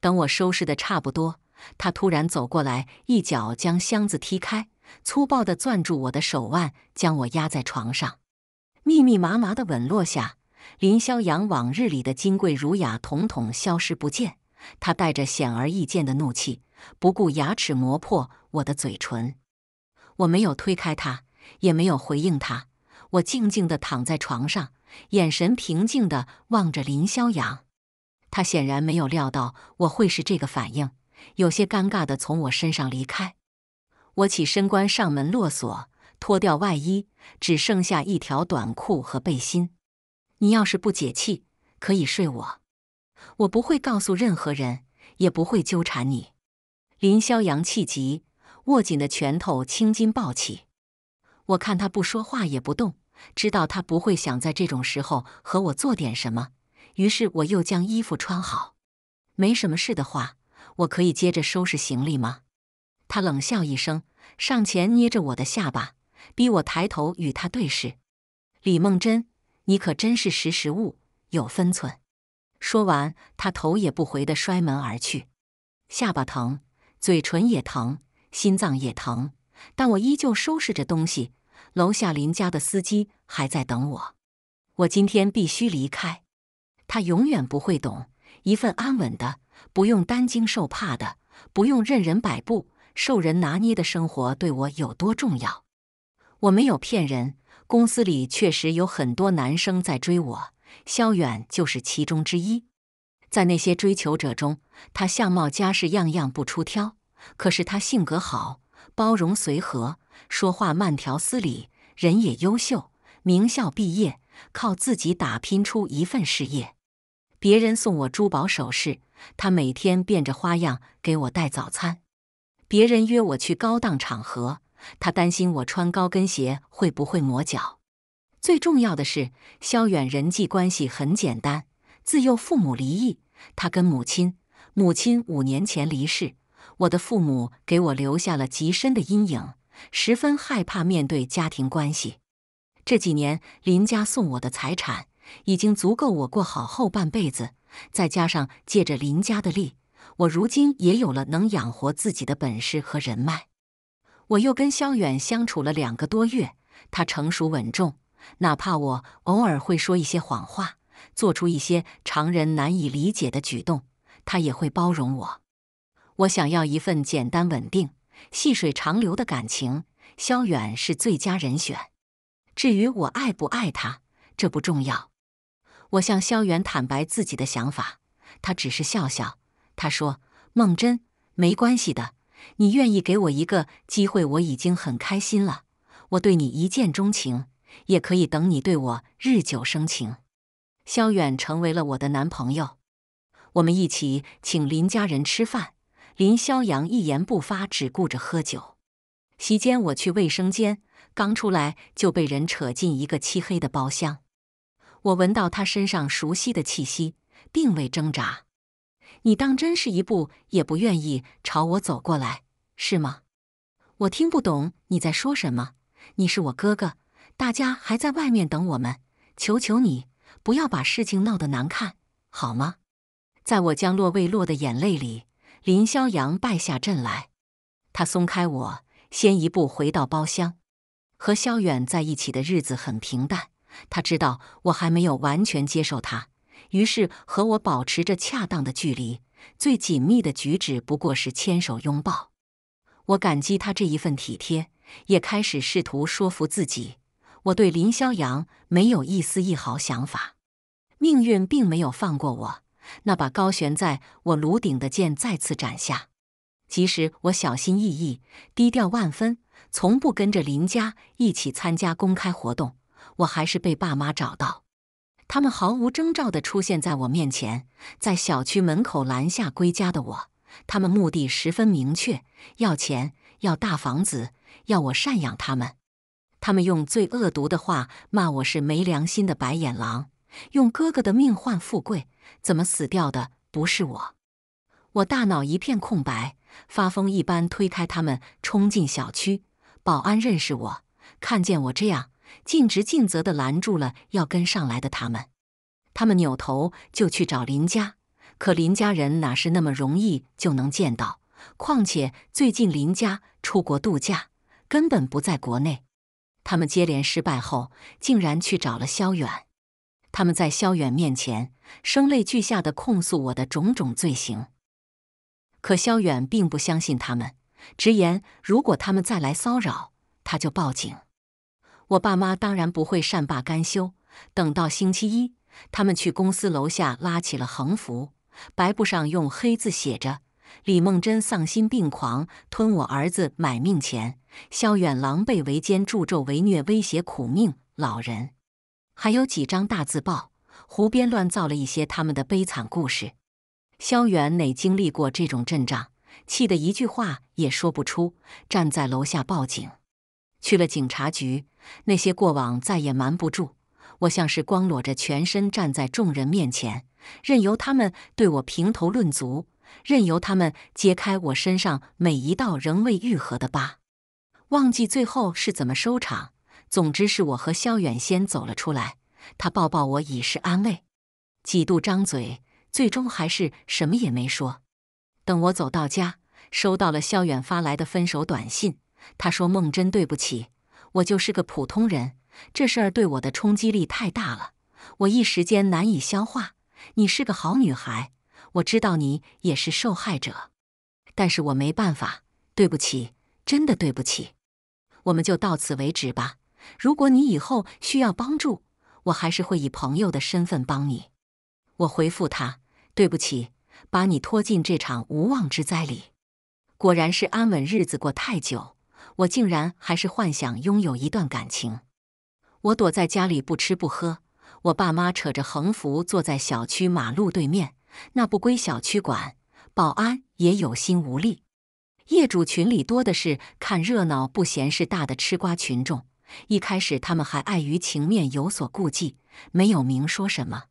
等我收拾的差不多，他突然走过来，一脚将箱子踢开，粗暴地攥住我的手腕，将我压在床上，密密麻麻的吻落下。林萧阳往日里的金贵儒雅统统消失不见。他带着显而易见的怒气，不顾牙齿磨破我的嘴唇。我没有推开他，也没有回应他。我静静地躺在床上，眼神平静地望着林萧阳。他显然没有料到我会是这个反应，有些尴尬地从我身上离开。我起身关上门，落锁，脱掉外衣，只剩下一条短裤和背心。你要是不解气，可以睡我。我不会告诉任何人，也不会纠缠你。林萧阳气急，握紧的拳头青筋暴起。我看他不说话也不动，知道他不会想在这种时候和我做点什么。于是我又将衣服穿好。没什么事的话，我可以接着收拾行李吗？他冷笑一声，上前捏着我的下巴，逼我抬头与他对视。李梦真，你可真是识时务，有分寸。说完，他头也不回地摔门而去。下巴疼，嘴唇也疼，心脏也疼，但我依旧收拾着东西。楼下邻家的司机还在等我，我今天必须离开。他永远不会懂，一份安稳的、不用担惊受怕的、不用任人摆布、受人拿捏的生活，对我有多重要。我没有骗人，公司里确实有很多男生在追我。萧远就是其中之一，在那些追求者中，他相貌、家世样样不出挑，可是他性格好，包容随和，说话慢条斯理，人也优秀。名校毕业，靠自己打拼出一份事业。别人送我珠宝首饰，他每天变着花样给我带早餐。别人约我去高档场合，他担心我穿高跟鞋会不会磨脚。最重要的是，萧远人际关系很简单。自幼父母离异，他跟母亲，母亲五年前离世。我的父母给我留下了极深的阴影，十分害怕面对家庭关系。这几年林家送我的财产已经足够我过好后半辈子，再加上借着林家的力，我如今也有了能养活自己的本事和人脉。我又跟萧远相处了两个多月，他成熟稳重。哪怕我偶尔会说一些谎话，做出一些常人难以理解的举动，他也会包容我。我想要一份简单、稳定、细水长流的感情，萧远是最佳人选。至于我爱不爱他，这不重要。我向萧远坦白自己的想法，他只是笑笑。他说：“梦真，没关系的，你愿意给我一个机会，我已经很开心了。我对你一见钟情。”也可以等你对我日久生情。萧远成为了我的男朋友，我们一起请林家人吃饭。林萧阳一言不发，只顾着喝酒。席间我去卫生间，刚出来就被人扯进一个漆黑的包厢。我闻到他身上熟悉的气息，并未挣扎。你当真是一步也不愿意朝我走过来是吗？我听不懂你在说什么。你是我哥哥。大家还在外面等我们，求求你不要把事情闹得难看，好吗？在我将落未落的眼泪里，林萧阳败下阵来。他松开我，先一步回到包厢。和萧远在一起的日子很平淡。他知道我还没有完全接受他，于是和我保持着恰当的距离。最紧密的举止不过是牵手拥抱。我感激他这一份体贴，也开始试图说服自己。我对林萧阳没有一丝一毫想法，命运并没有放过我。那把高悬在我颅顶的剑再次斩下。即使我小心翼翼、低调万分，从不跟着林家一起参加公开活动，我还是被爸妈找到。他们毫无征兆地出现在我面前，在小区门口拦下归家的我。他们目的十分明确：要钱，要大房子，要我赡养他们。他们用最恶毒的话骂我是没良心的白眼狼，用哥哥的命换富贵，怎么死掉的不是我？我大脑一片空白，发疯一般推开他们，冲进小区。保安认识我，看见我这样，尽职尽责地拦住了要跟上来的他们。他们扭头就去找林家，可林家人哪是那么容易就能见到？况且最近林家出国度假，根本不在国内。他们接连失败后，竟然去找了萧远。他们在萧远面前声泪俱下的控诉我的种种罪行。可萧远并不相信他们，直言如果他们再来骚扰，他就报警。我爸妈当然不会善罢甘休。等到星期一，他们去公司楼下拉起了横幅，白布上用黑字写着：“李梦真丧心病狂，吞我儿子买命钱。”萧远狼狈为奸，助纣为虐，威胁苦命老人，还有几张大字报，胡编乱造了一些他们的悲惨故事。萧远哪经历过这种阵仗，气得一句话也说不出，站在楼下报警。去了警察局，那些过往再也瞒不住。我像是光裸着全身站在众人面前，任由他们对我评头论足，任由他们揭开我身上每一道仍未愈合的疤。忘记最后是怎么收场，总之是我和萧远先走了出来。他抱抱我以示安慰，几度张嘴，最终还是什么也没说。等我走到家，收到了萧远发来的分手短信。他说：“梦真，对不起，我就是个普通人，这事儿对我的冲击力太大了，我一时间难以消化。你是个好女孩，我知道你也是受害者，但是我没办法，对不起，真的对不起。”我们就到此为止吧。如果你以后需要帮助，我还是会以朋友的身份帮你。我回复他：“对不起，把你拖进这场无妄之灾里。”果然是安稳日子过太久，我竟然还是幻想拥有一段感情。我躲在家里不吃不喝，我爸妈扯着横幅坐在小区马路对面，那不归小区管，保安也有心无力。业主群里多的是看热闹不嫌事大的吃瓜群众。一开始他们还碍于情面有所顾忌，没有明说什么。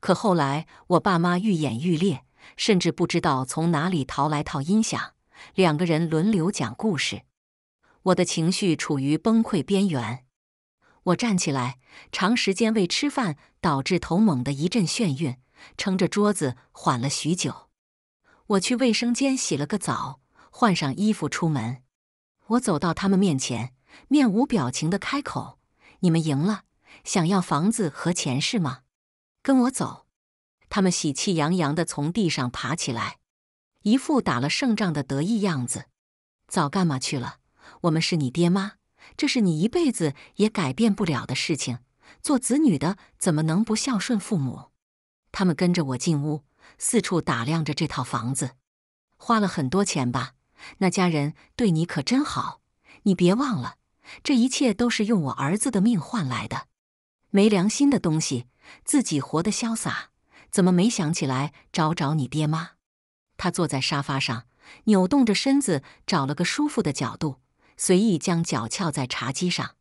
可后来我爸妈愈演愈烈，甚至不知道从哪里淘来套音响，两个人轮流讲故事。我的情绪处于崩溃边缘。我站起来，长时间未吃饭导致头猛地一阵眩晕，撑着桌子缓了许久。我去卫生间洗了个澡。换上衣服出门，我走到他们面前，面无表情的开口：“你们赢了，想要房子和钱是吗？跟我走。”他们喜气洋洋的从地上爬起来，一副打了胜仗的得意样子。早干嘛去了？我们是你爹妈，这是你一辈子也改变不了的事情。做子女的怎么能不孝顺父母？他们跟着我进屋，四处打量着这套房子，花了很多钱吧？那家人对你可真好，你别忘了，这一切都是用我儿子的命换来的。没良心的东西，自己活得潇洒，怎么没想起来找找你爹妈？他坐在沙发上，扭动着身子，找了个舒服的角度，随意将脚翘在茶几上。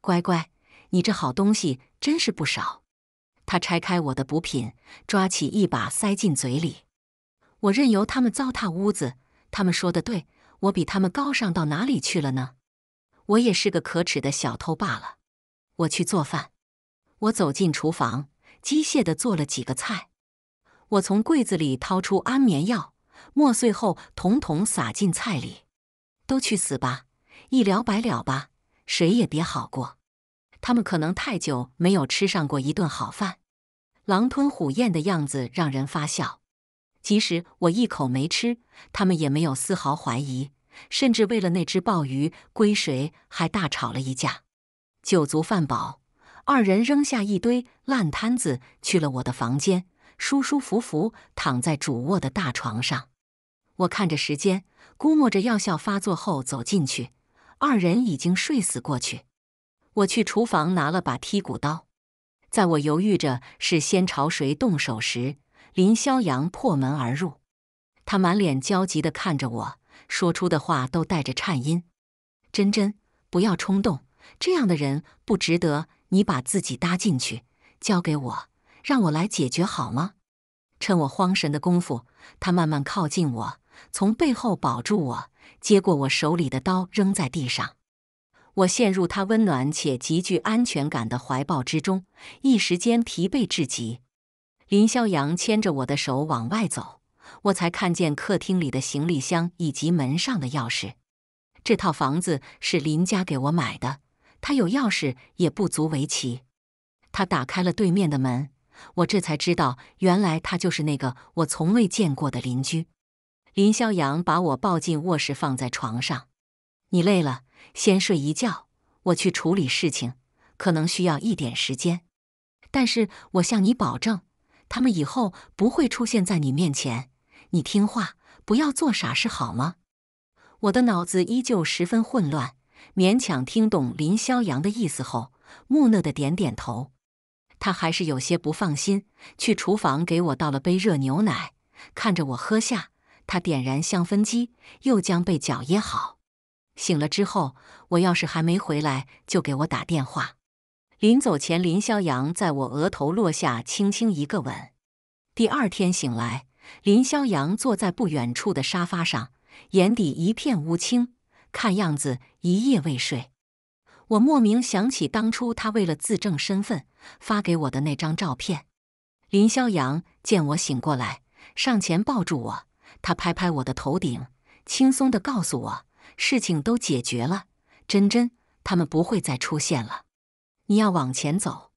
乖乖，你这好东西真是不少。他拆开我的补品，抓起一把塞进嘴里。我任由他们糟蹋屋子。他们说的对，我比他们高尚到哪里去了呢？我也是个可耻的小偷罢了。我去做饭。我走进厨房，机械的做了几个菜。我从柜子里掏出安眠药，磨碎后统统撒进菜里。都去死吧！一了百了吧！谁也别好过。他们可能太久没有吃上过一顿好饭，狼吞虎咽的样子让人发笑。即使我一口没吃，他们也没有丝毫怀疑，甚至为了那只鲍鱼归谁，还大吵了一架。酒足饭饱，二人扔下一堆烂摊子，去了我的房间，舒舒服服躺在主卧的大床上。我看着时间，估摸着药效发作后走进去，二人已经睡死过去。我去厨房拿了把剔骨刀，在我犹豫着是先朝谁动手时。林萧阳破门而入，他满脸焦急地看着我，说出的话都带着颤音：“真真，不要冲动，这样的人不值得你把自己搭进去。交给我，让我来解决好吗？”趁我慌神的功夫，他慢慢靠近我，从背后保住我，接过我手里的刀扔在地上。我陷入他温暖且极具安全感的怀抱之中，一时间疲惫至极。林萧阳牵着我的手往外走，我才看见客厅里的行李箱以及门上的钥匙。这套房子是林家给我买的，他有钥匙也不足为奇。他打开了对面的门，我这才知道，原来他就是那个我从未见过的邻居。林萧阳把我抱进卧室，放在床上。你累了，先睡一觉。我去处理事情，可能需要一点时间，但是我向你保证。他们以后不会出现在你面前，你听话，不要做傻事，好吗？我的脑子依旧十分混乱，勉强听懂林萧阳的意思后，木讷的点点头。他还是有些不放心，去厨房给我倒了杯热牛奶，看着我喝下，他点燃香氛机，又将被脚掖好。醒了之后，我要是还没回来，就给我打电话。临走前，林萧阳在我额头落下轻轻一个吻。第二天醒来，林萧阳坐在不远处的沙发上，眼底一片乌青，看样子一夜未睡。我莫名想起当初他为了自证身份发给我的那张照片。林萧阳见我醒过来，上前抱住我，他拍拍我的头顶，轻松的告诉我：“事情都解决了，真真他们不会再出现了。”你要往前走，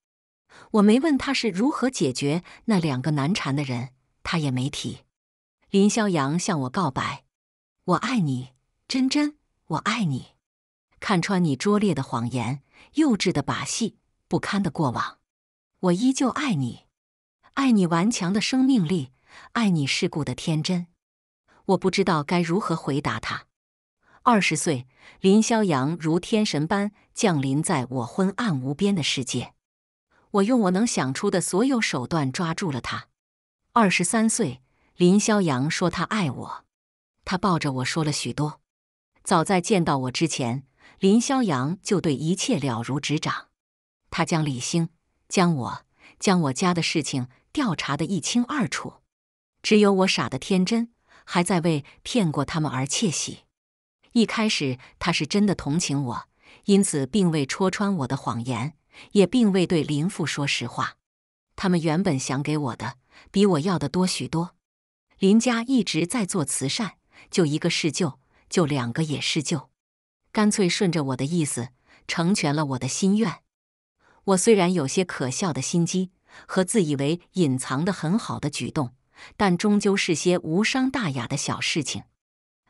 我没问他是如何解决那两个难缠的人，他也没提。林萧阳向我告白：“我爱你，真真，我爱你。看穿你拙劣的谎言、幼稚的把戏、不堪的过往，我依旧爱你，爱你顽强的生命力，爱你世故的天真。”我不知道该如何回答他。二十岁，林萧阳如天神般降临在我昏暗无边的世界。我用我能想出的所有手段抓住了他。二十三岁，林萧阳说他爱我，他抱着我说了许多。早在见到我之前，林萧阳就对一切了如指掌。他将李兴、将我、将我家的事情调查得一清二楚。只有我傻的天真，还在为骗过他们而窃喜。一开始他是真的同情我，因此并未戳穿我的谎言，也并未对林父说实话。他们原本想给我的比我要的多许多。林家一直在做慈善，就一个是救，就两个也是救，干脆顺着我的意思，成全了我的心愿。我虽然有些可笑的心机和自以为隐藏的很好的举动，但终究是些无伤大雅的小事情。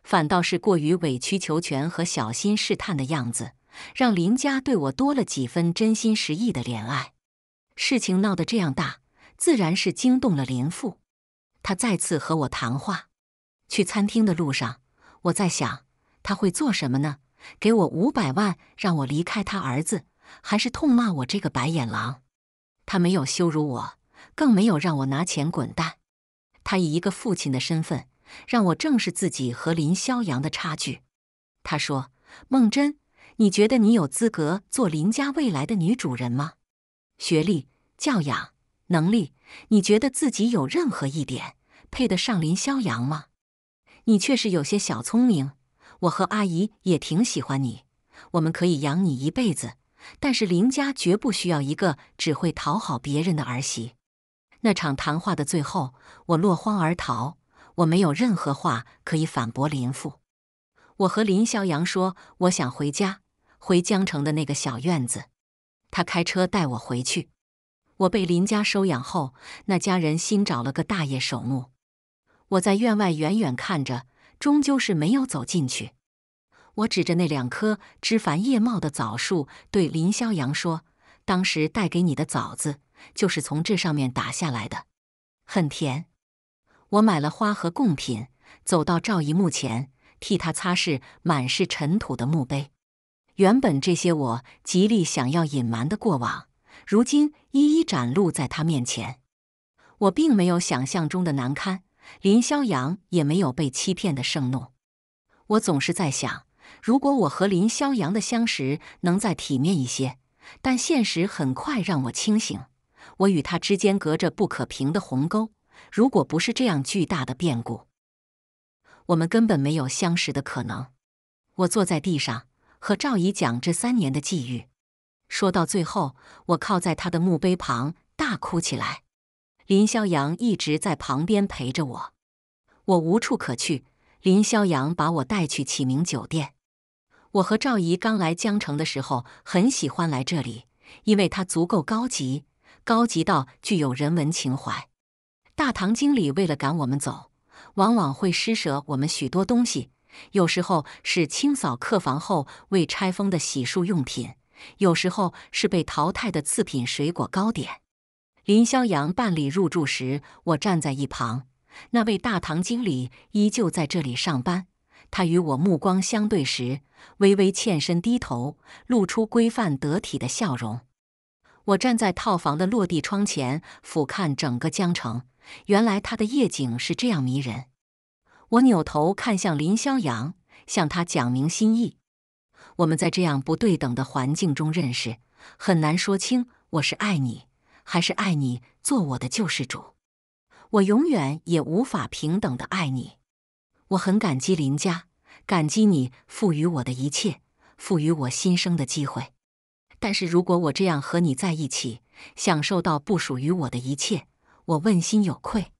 反倒是过于委曲求全和小心试探的样子，让林家对我多了几分真心实意的怜爱。事情闹得这样大，自然是惊动了林父。他再次和我谈话。去餐厅的路上，我在想他会做什么呢？给我五百万让我离开他儿子，还是痛骂我这个白眼狼？他没有羞辱我，更没有让我拿钱滚蛋。他以一个父亲的身份。让我正视自己和林萧阳的差距。他说：“梦真，你觉得你有资格做林家未来的女主人吗？学历、教养、能力，你觉得自己有任何一点配得上林萧阳吗？你确实有些小聪明，我和阿姨也挺喜欢你。我们可以养你一辈子，但是林家绝不需要一个只会讨好别人的儿媳。”那场谈话的最后，我落荒而逃。我没有任何话可以反驳林父。我和林萧阳说，我想回家，回江城的那个小院子。他开车带我回去。我被林家收养后，那家人新找了个大爷守墓。我在院外远远看着，终究是没有走进去。我指着那两棵枝繁叶茂的枣树，对林萧阳说：“当时带给你的枣子，就是从这上面打下来的，很甜。”我买了花和贡品，走到赵姨墓前，替他擦拭满是尘土的墓碑。原本这些我极力想要隐瞒的过往，如今一一展露在他面前。我并没有想象中的难堪，林萧阳也没有被欺骗的盛怒。我总是在想，如果我和林萧阳的相识能再体面一些，但现实很快让我清醒。我与他之间隔着不可平的鸿沟。如果不是这样巨大的变故，我们根本没有相识的可能。我坐在地上，和赵姨讲这三年的际遇。说到最后，我靠在他的墓碑旁大哭起来。林萧阳一直在旁边陪着我。我无处可去，林萧阳把我带去启明酒店。我和赵姨刚来江城的时候，很喜欢来这里，因为它足够高级，高级到具有人文情怀。大堂经理为了赶我们走，往往会施舍我们许多东西。有时候是清扫客房后未拆封的洗漱用品，有时候是被淘汰的次品水果糕点。林萧阳办理入住时，我站在一旁，那位大堂经理依旧在这里上班。他与我目光相对时，微微欠身低头，露出规范得体的笑容。我站在套房的落地窗前，俯瞰整个江城。原来他的夜景是这样迷人。我扭头看向林萧阳，向他讲明心意。我们在这样不对等的环境中认识，很难说清我是爱你，还是爱你做我的救世主。我永远也无法平等的爱你。我很感激林家，感激你赋予我的一切，赋予我新生的机会。但是如果我这样和你在一起，享受到不属于我的一切，我问心有愧，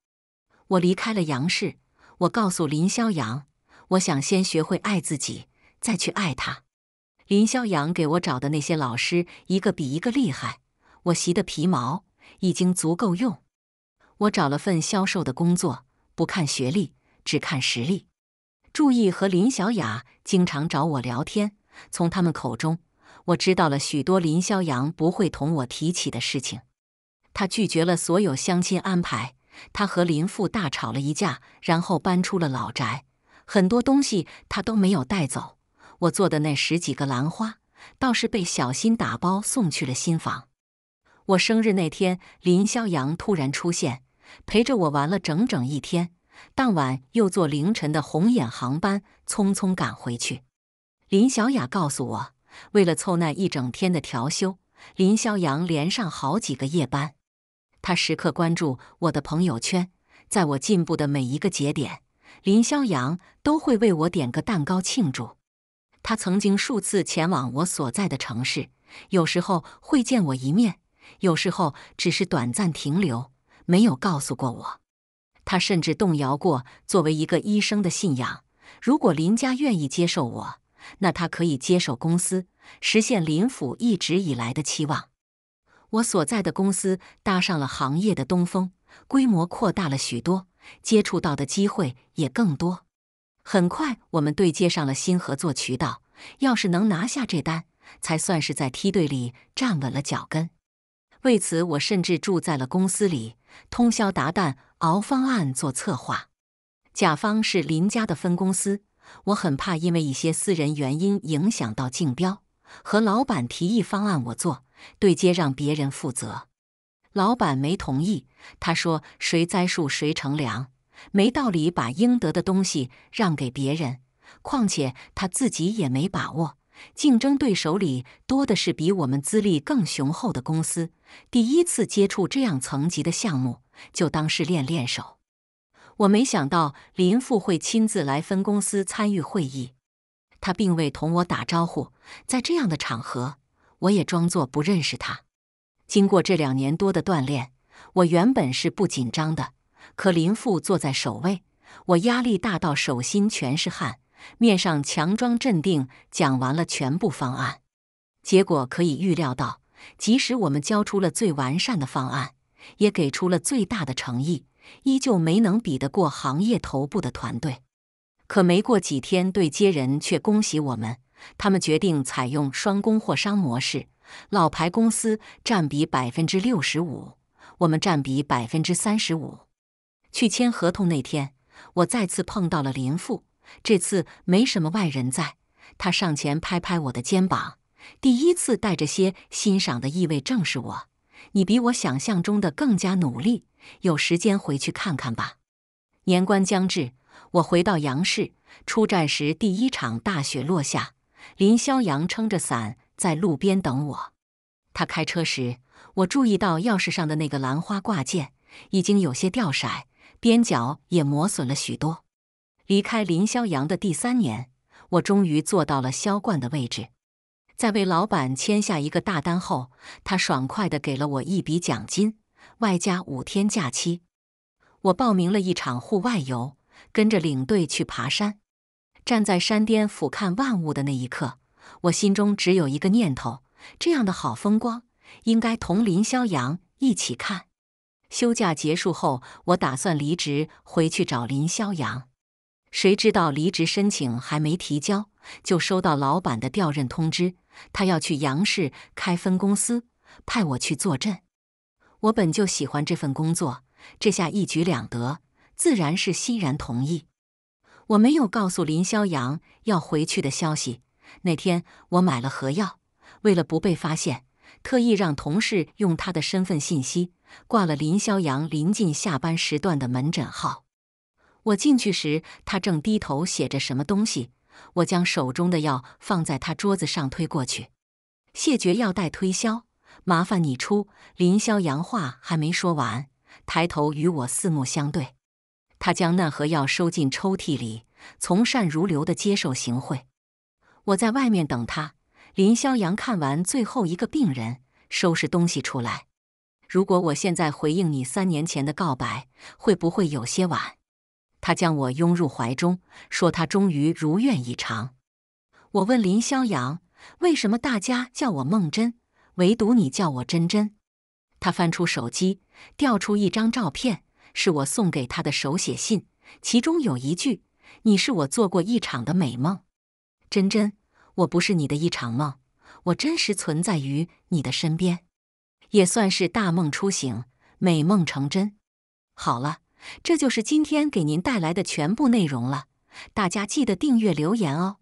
我离开了杨氏。我告诉林萧阳，我想先学会爱自己，再去爱他。林萧阳给我找的那些老师，一个比一个厉害。我习的皮毛已经足够用。我找了份销售的工作，不看学历，只看实力。注意和林小雅经常找我聊天，从他们口中，我知道了许多林萧阳不会同我提起的事情。他拒绝了所有相亲安排，他和林父大吵了一架，然后搬出了老宅。很多东西他都没有带走，我做的那十几个兰花倒是被小新打包送去了新房。我生日那天，林萧阳突然出现，陪着我玩了整整一天，当晚又坐凌晨的红眼航班，匆匆赶回去。林小雅告诉我，为了凑那一整天的调休，林萧阳连上好几个夜班。他时刻关注我的朋友圈，在我进步的每一个节点，林萧阳都会为我点个蛋糕庆祝。他曾经数次前往我所在的城市，有时候会见我一面，有时候只是短暂停留，没有告诉过我。他甚至动摇过作为一个医生的信仰。如果林家愿意接受我，那他可以接手公司，实现林府一直以来的期望。我所在的公司搭上了行业的东风，规模扩大了许多，接触到的机会也更多。很快，我们对接上了新合作渠道。要是能拿下这单，才算是在梯队里站稳了脚跟。为此，我甚至住在了公司里，通宵达旦熬方案做策划。甲方是林家的分公司，我很怕因为一些私人原因影响到竞标。和老板提议方案，我做。对接让别人负责，老板没同意。他说：“谁栽树谁乘凉，没道理把应得的东西让给别人。况且他自己也没把握。竞争对手里多的是比我们资历更雄厚的公司。第一次接触这样层级的项目，就当是练练手。”我没想到林父会亲自来分公司参与会议，他并未同我打招呼，在这样的场合。我也装作不认识他。经过这两年多的锻炼，我原本是不紧张的，可林父坐在首位，我压力大到手心全是汗，面上强装镇定，讲完了全部方案。结果可以预料到，即使我们交出了最完善的方案，也给出了最大的诚意，依旧没能比得过行业头部的团队。可没过几天，对接人却恭喜我们。他们决定采用双供货商模式，老牌公司占比百分之六十五，我们占比百分之三十五。去签合同那天，我再次碰到了林父，这次没什么外人在。他上前拍拍我的肩膀，第一次带着些欣赏的意味，正是我。你比我想象中的更加努力，有时间回去看看吧。年关将至，我回到杨氏出战时，第一场大雪落下。林萧阳撑着伞在路边等我。他开车时，我注意到钥匙上的那个兰花挂件已经有些掉色，边角也磨损了许多。离开林萧阳的第三年，我终于坐到了销冠的位置。在为老板签下一个大单后，他爽快地给了我一笔奖金，外加五天假期。我报名了一场户外游，跟着领队去爬山。站在山巅俯瞰万物的那一刻，我心中只有一个念头：这样的好风光，应该同林萧阳一起看。休假结束后，我打算离职回去找林萧阳。谁知道离职申请还没提交，就收到老板的调任通知，他要去杨氏开分公司，派我去坐镇。我本就喜欢这份工作，这下一举两得，自然是欣然同意。我没有告诉林萧阳要回去的消息。那天我买了盒药，为了不被发现，特意让同事用他的身份信息挂了林萧阳临近下班时段的门诊号。我进去时，他正低头写着什么东西。我将手中的药放在他桌子上推过去，谢绝药代推销，麻烦你出。林萧阳话还没说完，抬头与我四目相对。他将那盒药收进抽屉里，从善如流的接受行贿。我在外面等他。林萧阳看完最后一个病人，收拾东西出来。如果我现在回应你三年前的告白，会不会有些晚？他将我拥入怀中，说他终于如愿以偿。我问林萧阳，为什么大家叫我梦真，唯独你叫我真真？他翻出手机，调出一张照片。是我送给他的手写信，其中有一句：“你是我做过一场的美梦，真真，我不是你的一场梦，我真实存在于你的身边，也算是大梦初醒，美梦成真。”好了，这就是今天给您带来的全部内容了，大家记得订阅留言哦。